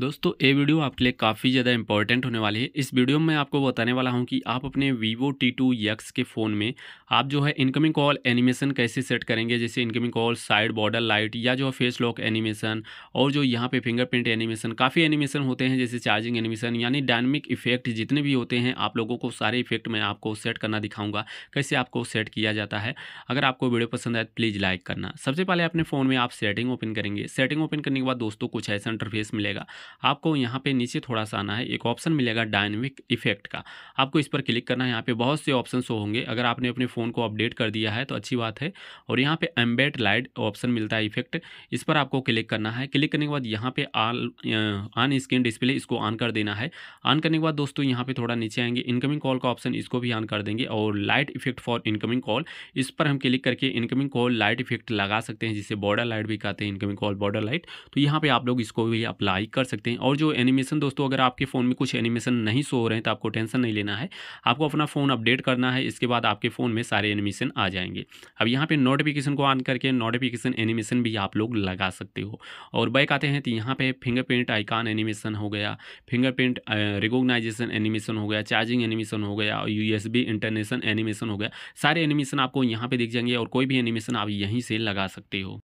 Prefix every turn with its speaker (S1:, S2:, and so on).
S1: दोस्तों ये वीडियो आपके लिए काफ़ी ज़्यादा इंपॉर्टेंट होने वाली है इस वीडियो में मैं आपको बताने वाला हूं कि आप अपने वीवो टी टू यक्स के फ़ोन में आप जो है इनकमिंग कॉल एनिमेशन कैसे सेट करेंगे जैसे incoming call side border light या जो है फेस लॉक एनिमेशन और जो यहाँ पे फिंगरप्रिंट एनिमेशन काफ़ी एनिमेशन होते हैं जैसे चार्जिंग एनिमेशन यानी डायनमिक इफेक्ट जितने भी होते हैं आप लोगों को सारे इफेक्ट मैं आपको सेट करना दिखाऊँगा कैसे आपको सेट किया जाता है अगर आपको वीडियो पसंद आए तो प्लीज़ लाइक करना सबसे पहले अपने फ़ोन में आप सेटिंग ओपन करेंगे सेटिंग ओपन करने के बाद दोस्तों कुछ ऐसा इंटरफेस मिलेगा आपको यहाँ पे नीचे थोड़ा सा आना है एक ऑप्शन मिलेगा डायनेमिक इफेक्ट का आपको इस पर क्लिक करना है यहाँ पे बहुत से ऑप्शन शो होंगे अगर आपने अपने फ़ोन को अपडेट कर दिया है तो अच्छी बात है और यहाँ पे एम्बेड लाइट ऑप्शन मिलता है इफेक्ट इस पर आपको क्लिक करना है क्लिक करने के बाद यहाँ पे ऑन स्क्रीन डिस्प्ले इसको ऑन कर देना है ऑन करने के बाद दोस्तों यहाँ पर थोड़ा नीचे आएंगे इनकमिंग कॉल का ऑप्शन इसको भी ऑन कर देंगे और light effect for incoming call इस पर हम क्लिक करके इनकमिंग कॉल लाइट इफेक्ट लगा सकते हैं जिसे बॉर्डर लाइट भी कहते हैं इनकमिंग कॉल बॉर्डर लाइट तो यहाँ पर आप लोग इसको भी अप्लाई कर सकते हैं और जो एनिमेशन दोस्तों अगर आपके फ़ोन में कुछ एनिमेशन नहीं शो हो रहे हैं तो आपको टेंशन नहीं लेना है आपको अपना फ़ोन अपडेट करना है इसके बाद आपके फ़ोन में सारे एनिमेशन आ जाएंगे अब यहाँ पर नोटिफिकेशन को ऑन करके नोटिफिकेशन एनिमेशन भी आप लोग लगा सकते हो और बैक आते हैं तो यहाँ पर फिंगरप्रिंट आइकान एनिमेशन हो गया फिंगरप्रिंट रिकोगनाइजेशन एनिमेशन हो गया चार्जिंग एनिमेशन हो गया और यू एस इंटरनेशन एनिमेशन हो गया सारे एनिमेशन आपको यहाँ पर दिख जाएंगे और कोई भी एनिमेशन आप यहीं से लगा सकते हो